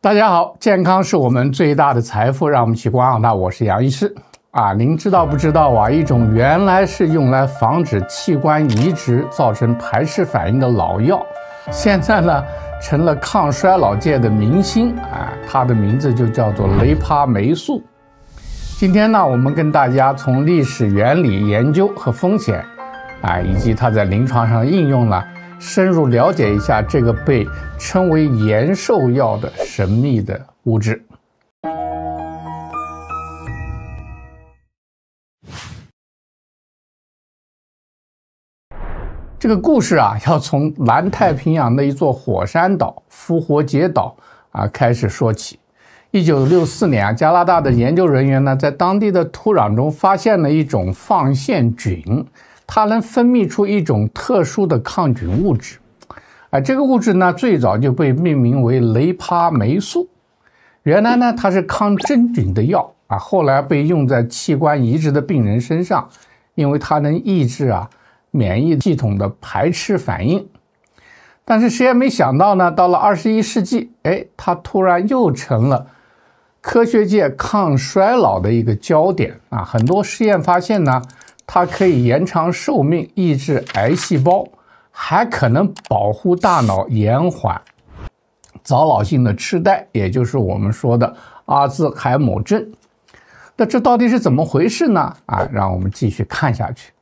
大家好，健康是我们最大的财富，让我们一起关爱那我是杨医师啊，您知道不知道啊？一种原来是用来防止器官移植造成排斥反应的老药，现在呢成了抗衰老界的明星啊，它的名字就叫做雷帕霉素。今天呢，我们跟大家从历史、原理、研究和风险，啊，以及它在临床上应用了。深入了解一下这个被称为延寿药的神秘的物质。这个故事啊，要从南太平洋的一座火山岛——复活节岛啊，开始说起。一九六四年啊，加拿大的研究人员呢，在当地的土壤中发现了一种放线菌。它能分泌出一种特殊的抗菌物质，啊，这个物质呢，最早就被命名为雷帕霉素。原来呢，它是抗真菌的药啊，后来被用在器官移植的病人身上，因为它能抑制啊免疫系统的排斥反应。但是谁也没想到呢，到了二十一世纪，哎，它突然又成了科学界抗衰老的一个焦点啊！很多实验发现呢。它可以延长寿命，抑制癌细胞，还可能保护大脑，延缓早老性的痴呆，也就是我们说的阿兹海默症。那这到底是怎么回事呢？啊，让我们继续看下去。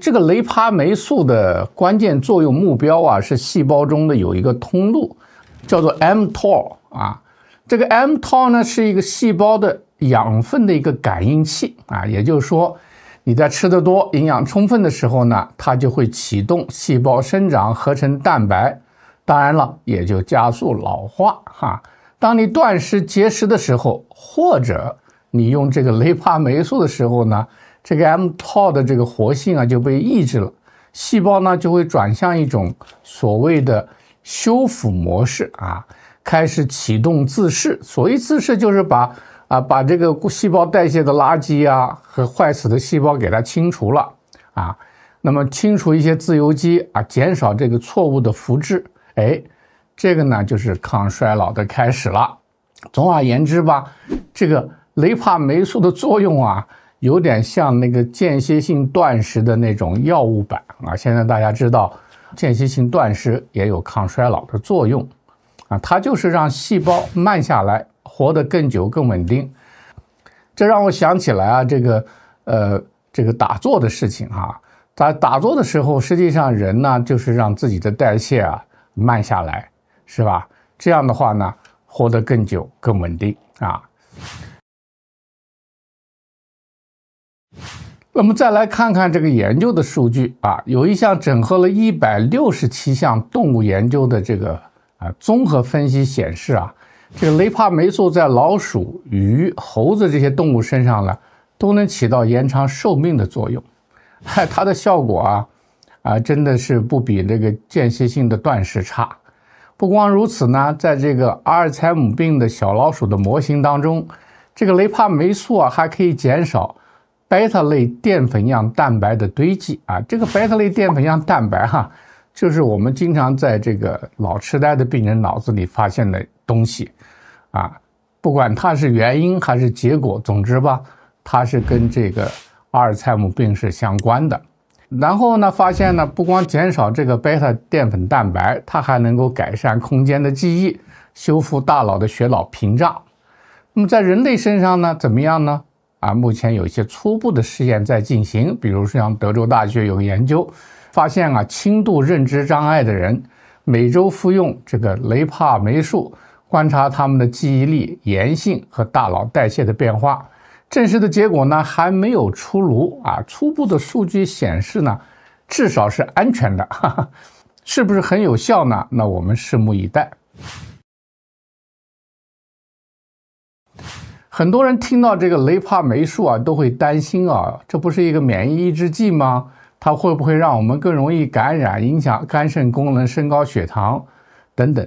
这个雷帕霉素的关键作用目标啊，是细胞中的有一个通路，叫做 mTOR 啊。这个 mTOR 呢，是一个细胞的养分的一个感应器啊，也就是说，你在吃的多、营养充分的时候呢，它就会启动细胞生长、合成蛋白，当然了，也就加速老化哈。当你断食、节食的时候，或者你用这个雷帕霉素的时候呢，这个 mTOR 的这个活性啊就被抑制了，细胞呢就会转向一种所谓的修复模式啊。开始启动自噬，所谓自噬就是把啊把这个细胞代谢的垃圾啊和坏死的细胞给它清除了啊，那么清除一些自由基啊，减少这个错误的复制，哎，这个呢就是抗衰老的开始了。总而言之吧，这个雷帕霉素的作用啊，有点像那个间歇性断食的那种药物版啊。现在大家知道，间歇性断食也有抗衰老的作用。啊，它就是让细胞慢下来，活得更久、更稳定。这让我想起来啊，这个呃，这个打坐的事情哈，在打坐的时候，实际上人呢就是让自己的代谢啊慢下来，是吧？这样的话呢，活得更久、更稳定啊。那么再来看看这个研究的数据啊，有一项整合了167项动物研究的这个。啊，综合分析显示啊，这个雷帕霉素在老鼠、鱼、猴子这些动物身上呢，都能起到延长寿命的作用。它的效果啊，啊，真的是不比这个间歇性的断食差。不光如此呢，在这个阿尔茨海默病的小老鼠的模型当中，这个雷帕霉素啊还可以减少贝塔类淀粉样蛋白的堆积啊。这个贝塔类淀粉样蛋白哈。就是我们经常在这个老痴呆的病人脑子里发现的东西，啊，不管它是原因还是结果，总之吧，它是跟这个阿尔茨海默病是相关的。然后呢，发现呢，不光减少这个贝塔淀粉蛋白，它还能够改善空间的记忆，修复大脑的血脑屏障。那么在人类身上呢，怎么样呢？啊，目前有一些初步的试验在进行，比如说像德州大学有个研究。发现啊，轻度认知障碍的人每周服用这个雷帕霉素，观察他们的记忆力、炎性和大脑代谢的变化。正式的结果呢还没有出炉啊，初步的数据显示呢，至少是安全的，哈哈，是不是很有效呢？那我们拭目以待。很多人听到这个雷帕霉素啊，都会担心啊，这不是一个免疫抑制剂吗？它会不会让我们更容易感染，影响肝肾功能、升高血糖等等，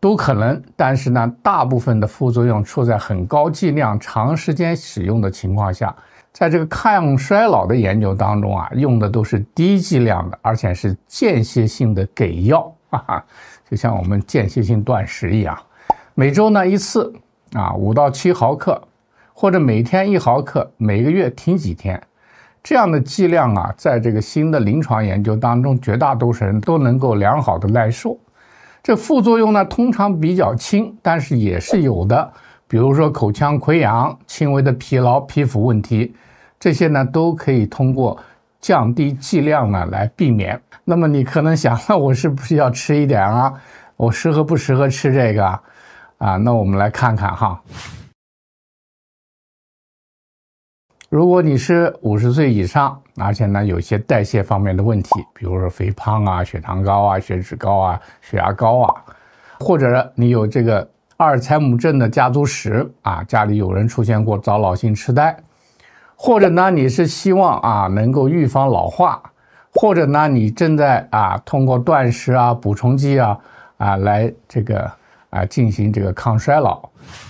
都可能。但是呢，大部分的副作用处在很高剂量、长时间使用的情况下。在这个抗衰老的研究当中啊，用的都是低剂量的，而且是间歇性的给药，哈哈，就像我们间歇性断食一样，每周呢一次，啊，五到七毫克，或者每天一毫克，每个月停几天。这样的剂量啊，在这个新的临床研究当中，绝大多数人都能够良好的耐受。这副作用呢，通常比较轻，但是也是有的，比如说口腔溃疡、轻微的疲劳、皮肤问题，这些呢都可以通过降低剂量呢来避免。那么你可能想，那我是不是要吃一点啊？我适合不适合吃这个？啊，那我们来看看哈。如果你是五十岁以上，而且呢有些代谢方面的问题，比如说肥胖啊、血糖高啊、血脂高啊、血压高啊，或者你有这个阿尔茨海默症的家族史啊，家里有人出现过早老性痴呆，或者呢你是希望啊能够预防老化，或者呢你正在啊通过断食啊、补充剂啊啊来这个。啊，进行这个抗衰老，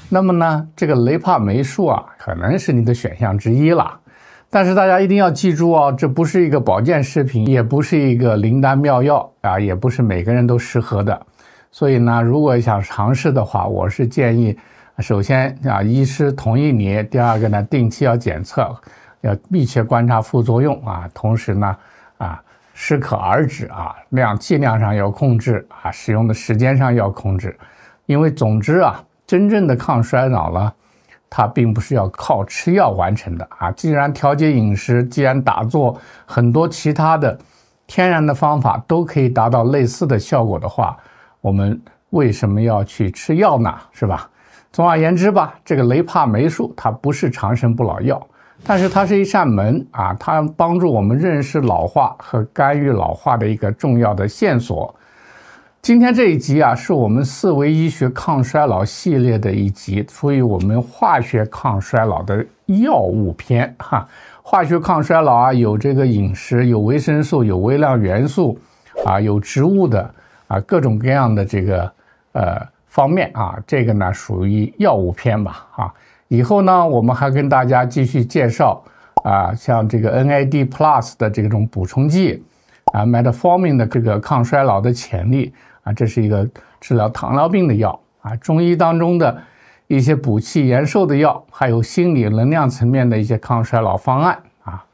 那么呢，这个雷帕霉素啊，可能是你的选项之一了。但是大家一定要记住哦，这不是一个保健食品，也不是一个灵丹妙药啊，也不是每个人都适合的。所以呢，如果想尝试的话，我是建议，首先啊，医师同意你；第二个呢，定期要检测，要密切观察副作用啊。同时呢，啊，适可而止啊，量剂量上要控制啊，使用的时间上要控制。因为总之啊，真正的抗衰老了，它并不是要靠吃药完成的啊。既然调节饮食，既然打坐，很多其他的天然的方法都可以达到类似的效果的话，我们为什么要去吃药呢？是吧？总而言之吧，这个雷帕霉素它不是长生不老药，但是它是一扇门啊，它帮助我们认识老化和干预老化的一个重要的线索。今天这一集啊，是我们四维医学抗衰老系列的一集，属于我们化学抗衰老的药物篇哈。化学抗衰老啊，有这个饮食，有维生素，有微量元素，啊，有植物的啊，各种各样的这个呃方面啊。这个呢，属于药物篇吧啊。以后呢，我们还跟大家继续介绍啊，像这个 NAD Plus 的这种补充剂啊，Metformin 的这个抗衰老的潜力。啊，这是一个治疗糖尿病的药啊，中医当中的一些补气延寿的药，还有心理能量层面的一些抗衰老方案啊。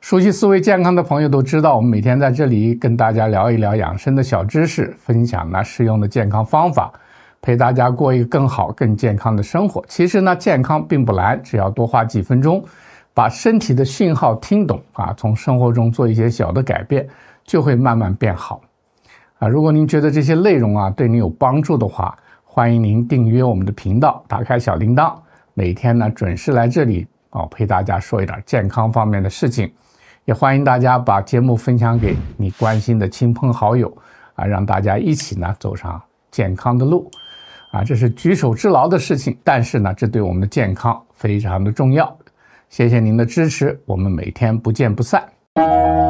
熟悉思维健康的朋友都知道，我们每天在这里跟大家聊一聊养生的小知识，分享呢适用的健康方法，陪大家过一个更好、更健康的生活。其实呢，健康并不难，只要多花几分钟，把身体的信号听懂啊，从生活中做一些小的改变，就会慢慢变好。啊，如果您觉得这些内容啊对您有帮助的话，欢迎您订阅我们的频道，打开小铃铛，每天呢准时来这里啊陪大家说一点健康方面的事情。也欢迎大家把节目分享给你关心的亲朋好友啊，让大家一起呢走上健康的路啊，这是举手之劳的事情，但是呢这对我们的健康非常的重要。谢谢您的支持，我们每天不见不散。